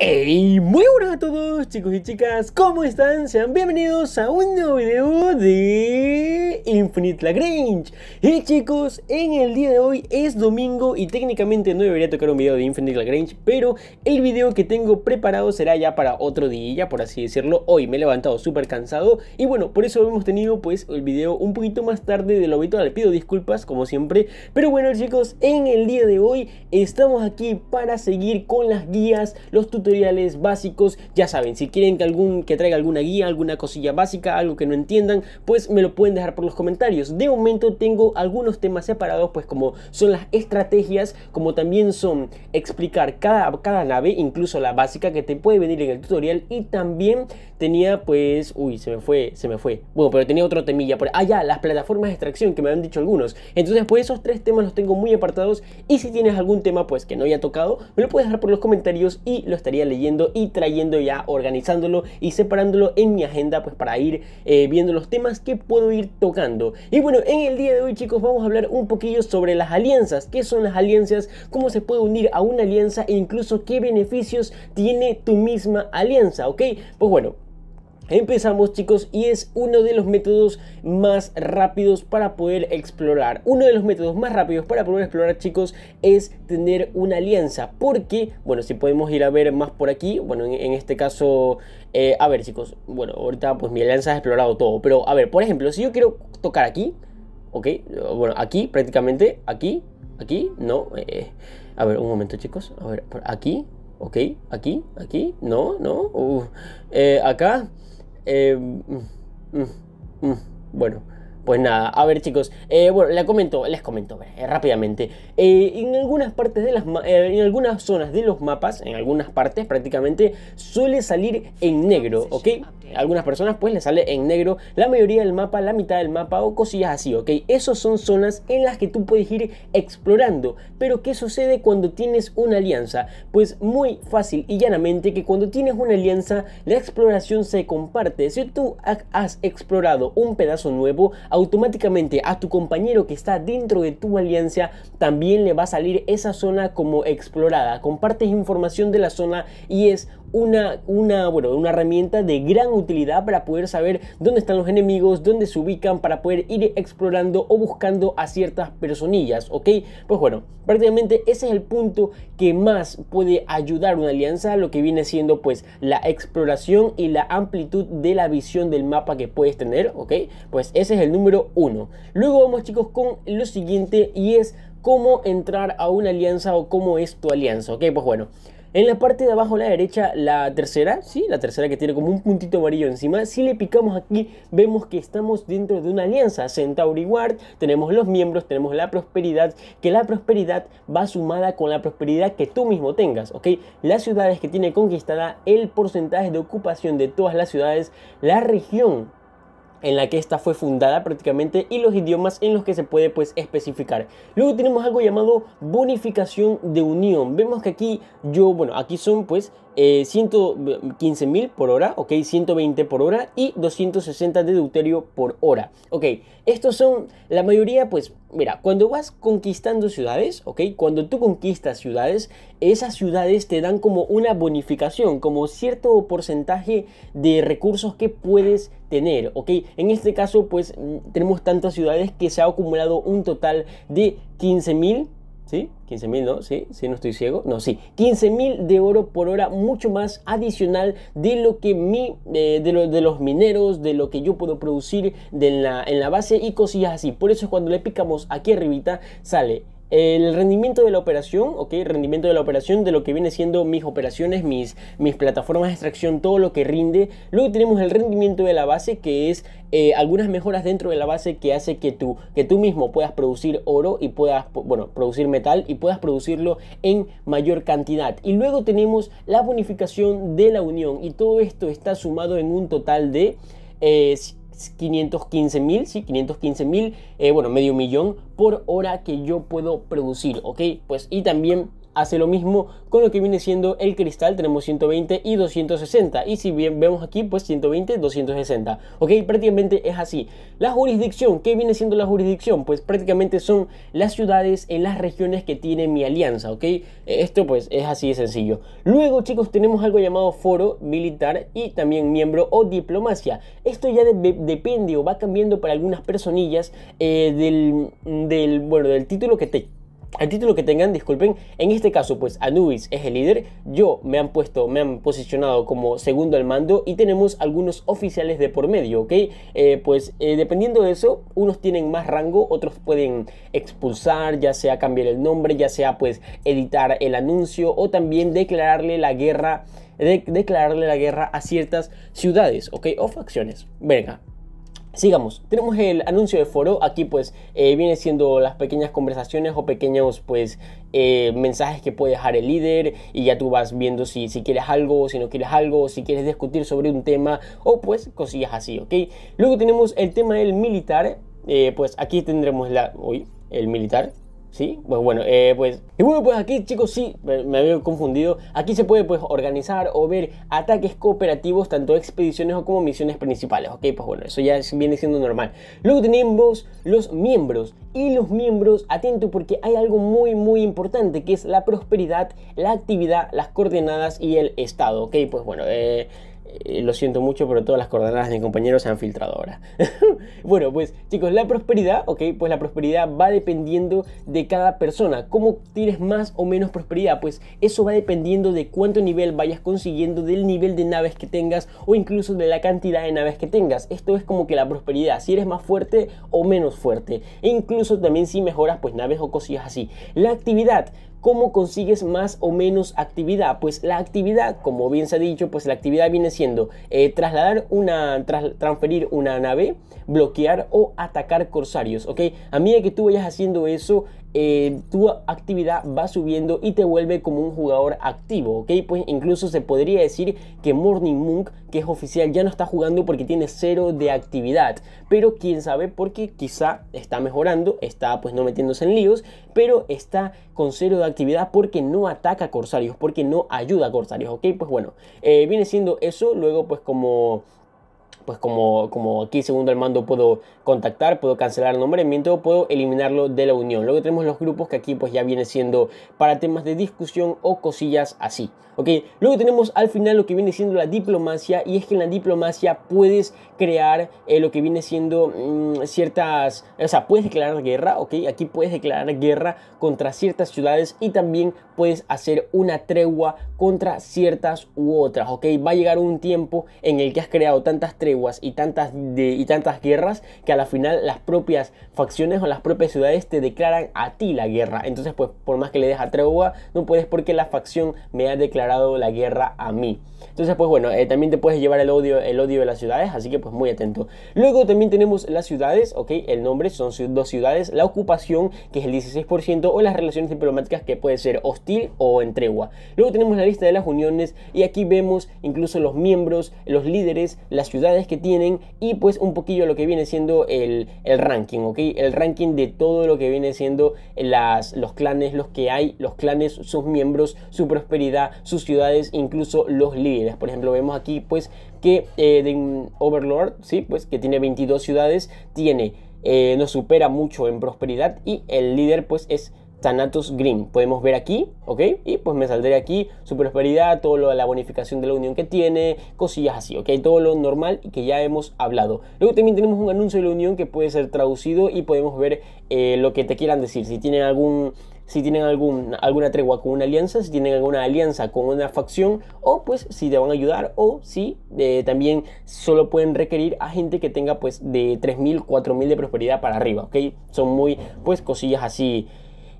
¡Hey! Muy buenas a todos chicos y chicas, ¿cómo están? Sean bienvenidos a un nuevo video de Infinite Lagrange Y chicos, en el día de hoy es domingo y técnicamente no debería tocar un video de Infinite Lagrange Pero el video que tengo preparado será ya para otro día, por así decirlo Hoy me he levantado súper cansado y bueno, por eso hemos tenido pues el video un poquito más tarde de lo habitual pido disculpas como siempre Pero bueno chicos, en el día de hoy estamos aquí para seguir con las guías, los tutoriales tutoriales básicos. Ya saben, si quieren que, algún, que traiga alguna guía, alguna cosilla básica, algo que no entiendan, pues me lo pueden dejar por los comentarios. De momento tengo algunos temas separados, pues como son las estrategias, como también son explicar cada, cada nave, incluso la básica que te puede venir en el tutorial. Y también tenía pues, uy, se me fue, se me fue. Bueno, pero tenía otro temilla por... Ah, ya, las plataformas de extracción que me han dicho algunos. Entonces, pues esos tres temas los tengo muy apartados. Y si tienes algún tema pues que no haya tocado, me lo puedes dejar por los comentarios y lo estaré leyendo y trayendo ya, organizándolo y separándolo en mi agenda pues para ir eh, viendo los temas que puedo ir tocando. Y bueno, en el día de hoy chicos vamos a hablar un poquillo sobre las alianzas, qué son las alianzas, cómo se puede unir a una alianza e incluso qué beneficios tiene tu misma alianza, ¿ok? Pues bueno, Empezamos chicos y es uno de los métodos más rápidos para poder explorar. Uno de los métodos más rápidos para poder explorar chicos es tener una alianza. Porque, bueno, si podemos ir a ver más por aquí, bueno, en, este caso, eh, a ver chicos, bueno, ahorita pues mi alianza ha explorado todo. Pero a ver, por ejemplo, si yo quiero tocar aquí, ok, bueno, aquí prácticamente, aquí, aquí, no. Eh, a ver, un momento chicos, a ver, aquí, ok, aquí, aquí, no, no, eh, acá. Em, mm, mm, mm. bueno. Pues nada, a ver chicos, eh, bueno, les comento, les comento eh, rápidamente. Eh, en algunas partes de las en algunas zonas de los mapas, en algunas partes prácticamente, suele salir en negro, ¿ok? algunas personas pues les sale en negro la mayoría del mapa, la mitad del mapa o cosillas así, ¿ok? Esas son zonas en las que tú puedes ir explorando. Pero ¿qué sucede cuando tienes una alianza? Pues muy fácil y llanamente que cuando tienes una alianza la exploración se comparte. Si tú has explorado un pedazo nuevo, automáticamente a tu compañero que está dentro de tu alianza también le va a salir esa zona como explorada. Compartes información de la zona y es una, una, una herramienta de gran utilidad para poder saber dónde están los enemigos, dónde se ubican, para poder ir explorando o buscando a ciertas personillas, ¿ok? Pues bueno, prácticamente ese es el punto que más puede ayudar una alianza lo que viene siendo pues la exploración y la amplitud de la visión del mapa que puedes tener, ¿ok? Pues ese es el número uno. Luego vamos chicos con lo siguiente y es cómo entrar a una alianza o cómo es tu alianza, ¿ok? Pues bueno, en la parte de abajo a la derecha, la tercera, sí, la tercera que tiene como un puntito amarillo encima, si le picamos aquí vemos que estamos dentro de una alianza Centauri Ward, tenemos los miembros, tenemos la prosperidad, que la prosperidad va sumada con la prosperidad que tú mismo tengas, ¿ok? Las ciudades que tiene conquistada, el porcentaje de ocupación de todas las ciudades, la región en la que esta fue fundada prácticamente y los idiomas en los que se puede pues especificar. Luego tenemos algo llamado bonificación de unión. Vemos que aquí yo, bueno, aquí son pues eh, 115 mil por hora, ok, 120 por hora y 260 de deuterio por hora. Ok, estos son la mayoría pues mira, cuando vas conquistando ciudades, ¿ok? Cuando tú conquistas ciudades, esas ciudades te dan como una bonificación, como cierto porcentaje de recursos que puedes tener, ¿ok? En este caso, pues mm, tenemos tantas ciudades que se ha acumulado un total de 15.000 ¿sí? 15.000, ¿no? Sí, sí, no estoy ciego. No, sí. 15.000 de oro por hora, mucho más adicional de lo que mi, eh, de, de, los mineros, de lo que yo puedo producir de la, en la base y cosillas así. Por eso es cuando le picamos aquí arribita, sale el rendimiento de la operación, ok, rendimiento de la operación de lo que viene siendo mis operaciones, mis, mis plataformas de extracción, todo lo que rinde. Luego tenemos el rendimiento de la base, que es eh, algunas mejoras dentro de la base que hace que tú, que tú mismo puedas producir oro y puedas, bueno, producir metal y puedas producirlo en mayor cantidad. Y luego tenemos la bonificación de la unión y todo esto está sumado en un total de... Eh, 515 mil, sí, 515 mil, eh, bueno, medio millón por hora que yo puedo producir, ¿ok? Pues y también hace lo mismo con lo que viene siendo el cristal, tenemos 120 y 260 y si bien vemos aquí pues 120, 260, ok, prácticamente es así. La jurisdicción, ¿qué viene siendo la jurisdicción? Pues prácticamente son las ciudades en las regiones que tiene mi alianza, ok, esto pues es así de sencillo. Luego chicos tenemos algo llamado foro militar y también miembro o diplomacia, esto ya depende o va cambiando para algunas personillas eh, del, del, bueno, del título que te el título que tengan, disculpen, en este caso pues Anubis es el líder, yo me han puesto, me han posicionado como segundo al mando y tenemos algunos oficiales de por medio, ¿ok? Eh, pues eh, dependiendo de eso, unos tienen más rango, otros pueden expulsar, ya sea cambiar el nombre, ya sea pues editar el anuncio o también declararle la guerra, declararle la guerra a ciertas ciudades, ¿ok? O facciones. Venga, Sigamos, tenemos el anuncio de foro, aquí pues vienen eh, viene siendo las pequeñas conversaciones o pequeños pues eh, mensajes que puede dejar el líder y ya tú vas viendo si, si quieres algo, si no quieres algo, si quieres discutir sobre un tema o pues cosillas así, ¿ok? Luego tenemos el tema del militar, eh, pues aquí tendremos la... Uy, el militar, ¿Sí? Pues bueno, eh, pues. Y bueno, pues aquí, chicos, sí, me había confundido. Aquí se puede pues organizar o ver ataques cooperativos, tanto expediciones o como misiones principales. Ok, pues bueno, eso ya viene siendo normal. Luego tenemos los miembros. Y los miembros, atento porque hay algo muy, muy importante que es la prosperidad, la actividad, las coordenadas y el estado. Ok, pues bueno, eh. Eh, lo siento mucho, pero todas las coordenadas de mi compañeros se han filtrado ahora. bueno, pues chicos, la prosperidad, ok, pues la prosperidad va dependiendo de cada persona. ¿Cómo tienes más o menos prosperidad? Pues eso va dependiendo de cuánto nivel vayas consiguiendo, del nivel de naves que tengas o incluso de la cantidad de naves que tengas. Esto es como que la prosperidad, si eres más fuerte o menos fuerte. E incluso también si mejoras pues naves o cosillas así. La actividad, ¿Cómo consigues más o menos actividad? Pues la actividad, como bien se ha dicho, pues la actividad viene siendo eh, trasladar una, transferir una nave, bloquear o atacar corsarios, ¿ok? A medida que tú vayas haciendo eso, eh, tu actividad va subiendo y te vuelve como un jugador activo, ¿ok? Pues incluso se podría decir que Morning Monk, que es oficial, ya no está jugando porque tiene cero de actividad, pero quién sabe porque quizá está mejorando, está pues no metiéndose en líos, pero está con cero de actividad porque no ataca a Corsarios, porque no ayuda a Corsarios, ¿ok? Pues bueno, eh, viene siendo eso, luego pues como pues como, como aquí segundo al mando puedo contactar, puedo cancelar el nombramiento, puedo eliminarlo de la unión. Luego tenemos los grupos que aquí pues ya viene siendo para temas de discusión o cosillas así. Luego tenemos al final lo que viene siendo la diplomacia y es que en la diplomacia puedes crear eh, lo que viene siendo mm, ciertas, o sea, puedes declarar guerra, ¿ok? Aquí puedes declarar guerra contra ciertas ciudades y también puedes hacer una tregua contra ciertas u otras, ¿ok? Va a llegar un tiempo en el que has creado tantas treguas y tantas, y tantas guerras que a la final las propias facciones o las propias ciudades te declaran a ti la guerra. Entonces, pues por más que le des a tregua, no puedes porque la facción me ha declarado la guerra a mí. Entonces, pues bueno, eh, también te puedes llevar el odio, el odio de las ciudades, así que pues muy atento. Luego también tenemos las ciudades, ok, el nombre son dos ciudades, la ocupación que es el 16% o las relaciones diplomáticas que puede ser hostil o en tregua. Luego tenemos la lista de las uniones y aquí vemos incluso los miembros, los líderes, las ciudades que tienen y pues un poquillo lo que viene siendo el, ranking, ¿ok? El ranking de todo lo que viene siendo las, los clanes, los que hay, los clanes, sus miembros, su prosperidad, sus ciudades, incluso los líderes. Por ejemplo, vemos aquí pues que eh, Overlord, ¿sí? Pues que tiene 22 ciudades, tiene, eh, supera mucho en prosperidad y el líder pues es Thanatos Green. Podemos ver aquí, ¿ok? Y pues me saldré aquí su prosperidad, todo lo de la bonificación de la unión que tiene, cosillas así, ¿ok? Todo lo normal y que ya hemos hablado. Luego también tenemos un anuncio de la unión que puede ser traducido y podemos ver eh, lo que te quieran decir. Si tienen algún si tienen algún, alguna tregua con una alianza, si tienen alguna alianza con una facción, o pues si te van a ayudar, o si eh, también solo pueden requerir a gente que tenga pues de 3.000, 4.000 de prosperidad para arriba, ¿ok? Son muy pues cosillas así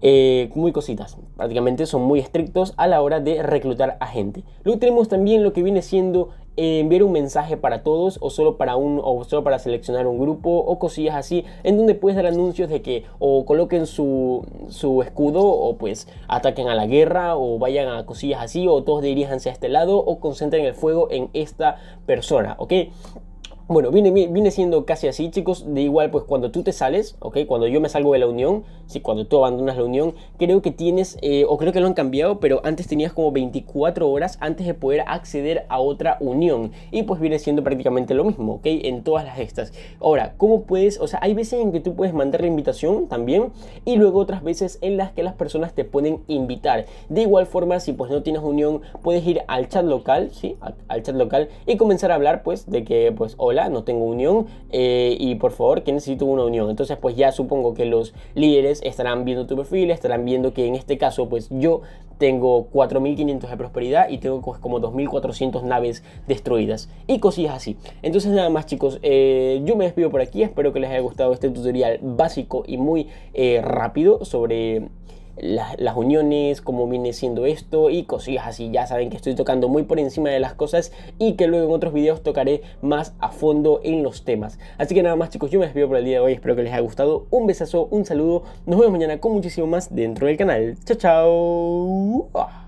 eh, muy cositas. Prácticamente son muy estrictos a la hora de reclutar a gente. Luego tenemos también lo que viene siendo eh, enviar un mensaje para todos o solo para un o solo para seleccionar un grupo o cosillas así en donde puedes dar anuncios de que o coloquen su, su escudo o pues ataquen a la guerra o vayan a cosillas así o todos diríjanse a este lado o concentren el fuego en esta persona, ¿ok? Bueno, viene, viene, siendo casi así, chicos. De igual, pues cuando tú te sales, ¿ok? Cuando yo me salgo de la unión, sí, cuando tú abandonas la unión, creo que tienes, eh, o creo que lo han cambiado, pero antes tenías como 24 horas antes de poder acceder a otra unión. Y pues viene siendo prácticamente lo mismo, ¿ok? En todas las estas. Ahora, ¿cómo puedes? O sea, hay veces en que tú puedes mandar la invitación también, y luego otras veces en las que las personas te pueden invitar. De igual forma, si pues no tienes unión, puedes ir al chat local, ¿sí? al chat local y comenzar a hablar, pues, de que, pues, hola no tengo unión eh, y por favor que necesito una unión. Entonces pues ya supongo que los líderes estarán viendo tu perfil, estarán viendo que en este caso pues yo tengo 4.500 de prosperidad y tengo pues, como 2.400 naves destruidas y cosillas así. Entonces nada más chicos, eh, yo me despido por aquí, espero que les haya gustado este tutorial básico y muy eh, rápido sobre las uniones, cómo viene siendo esto y cosillas así. Ya saben que estoy tocando muy por encima de las cosas y que luego en otros videos tocaré más a fondo en los temas. Así que nada más chicos, yo me despido por el día de hoy. Espero que les haya gustado. Un besazo, un saludo. Nos vemos mañana con muchísimo más dentro del canal. Chao, chao.